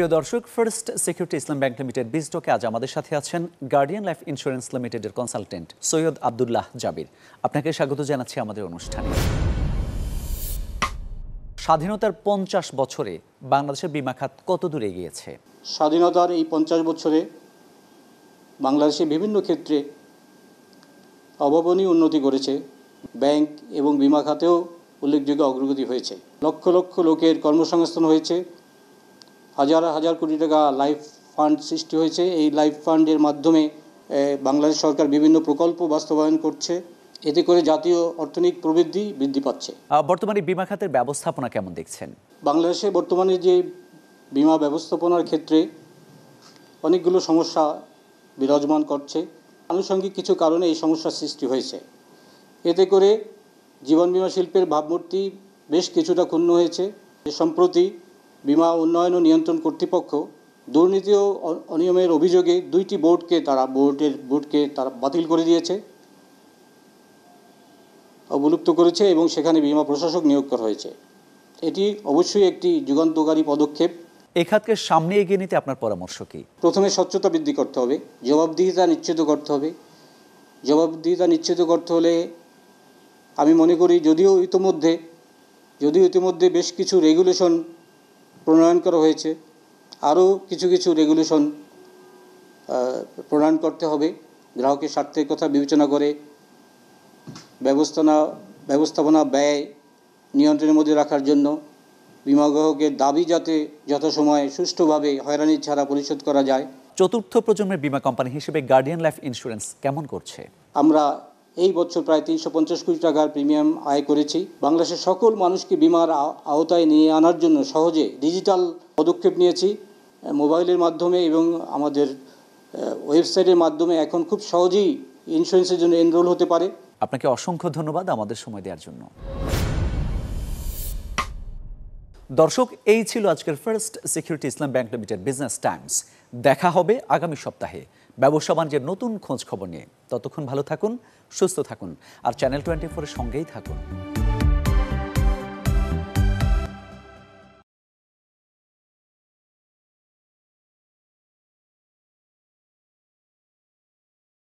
প্রিয় দর্শক first security Islam bank limited বিজটকে আজ আমাদের সাথে আছেন গার্ডিয়ান লাইফ ইন্স্যুরেন্স লিমিটেডের কনসালটেন্ট সৈয়দ আবদুল্লাহ জাবির আপনাকে স্বাগত জানাচ্ছি আমাদের অনুষ্ঠানে স্বাধীনতার পঞ্চাশ বছরে বাংলাদেশের বিমা খাত কত দূরে গিয়েছে স্বাধীনতার এই পঞ্চাশ বছরে বাংলাদেশে বিভিন্ন ক্ষেত্রে অভাবনীয় উন্নতি করেছে ব্যাংক এবং বিমা খাতেও উল্লেখযোগ্য অগ্রগতি হয়েছে লক্ষ লক্ষ লোকের কর্মসংস্থান হয়েছে হাজার হাজার কোটি টাকা লাইফ ফান্ড সৃষ্টি হয়েছে এই লাইফ ফান্ডের মাধ্যমে বাংলাদেশ সরকার বিভিন্ন প্রকল্প বাস্তবায়ন করছে এতে করে জাতীয় অর্থনৈতিক প্রবৃদ্ধি বৃদ্ধি পাচ্ছে বর্তমানে বিমা খাতের ব্যবস্থাপনা কেমন দেখছেন বাংলাদেশে বর্তমানে যে বিমা ব্যবস্থাপনার ক্ষেত্রে অনেকগুলো সমস্যা বিরাজমান করছে আনুষঙ্গিক কিছু কারণে এই সমস্যার সৃষ্টি হয়েছে এতে করে জীবন বিমা শিল্পের ভাবমূর্তি বেশ কিছুটা ক্ষুণ্ণ হয়েছে সম্প্রতি বিমা উন্নয়ন ও নিয়ন্ত্রণ কর্তৃপক্ষ দুর্নীতি ও অনিয়মের অভিযোগে দুইটি বোর্ডকে তারা বোর্ডের বোর্ডকে তারা বাতিল করে দিয়েছে অবলুপ্ত করেছে এবং সেখানে বিমা প্রশাসক নিয়োগ করা হয়েছে এটি অবশ্যই একটি যুগান্তকারী পদক্ষেপ এখাতকে সামনে এগিয়ে নিতে আপনার পরামর্শ কি প্রথমে স্বচ্ছতা বৃদ্ধি করতে হবে জবাবদিহিতা নিশ্চিত করতে হবে জবাবদিহিতা নিশ্চিত করতে হলে আমি মনে করি যদিও ইতিমধ্যে যদিও ইতিমধ্যে বেশ কিছু রেগুলেশন প্রণয়ন করা হয়েছে আরও কিছু কিছু রেগুলেশন প্রণয়ন করতে হবে গ্রাহকের স্বার্থের কথা বিবেচনা করে ব্যবস্থা ব্যবস্থাপনা ব্যয় নিয়ন্ত্রণের মধ্যে রাখার জন্য বিমা গ্রাহকের দাবি যাতে যথাসময়ে সুষ্ঠুভাবে হয়রানি ছাড়া পরিশোধ করা যায় চতুর্থ প্রজন্মের বিমা কোম্পানি হিসেবে গার্ডিয়ান লাইফ ইন্স্যুরেন্স কেমন করছে আমরা এই বছর প্রায় তিনশো পঞ্চাশ কোটি টাকার প্রিমিয়াম আয় করেছি বাংলাদেশের সকল মানুষকে বিমার আওতায় নিয়ে আনার জন্য সহজে ডিজিটাল পদক্ষেপ নিয়েছি মোবাইলের মাধ্যমে এবং আমাদের ওয়েবসাইটের মাধ্যমে এখন খুব সহজেই ইন্স্যুরেন্সের জন্য এনরোল হতে পারে আপনাকে অসংখ্য ধন্যবাদ আমাদের সময় দেওয়ার জন্য দর্শক এই ছিল আজকের first security Islam bank limited business times দেখা হবে আগামী সপ্তাহে ব্যবসা বাণিজ্যের নতুন খোঁজ খবর নিয়ে ততক্ষণ ভালো থাকুন সুস্থ থাকুন আর চ্যানেল টোয়েন্টি ফোরের সঙ্গেই থাকুন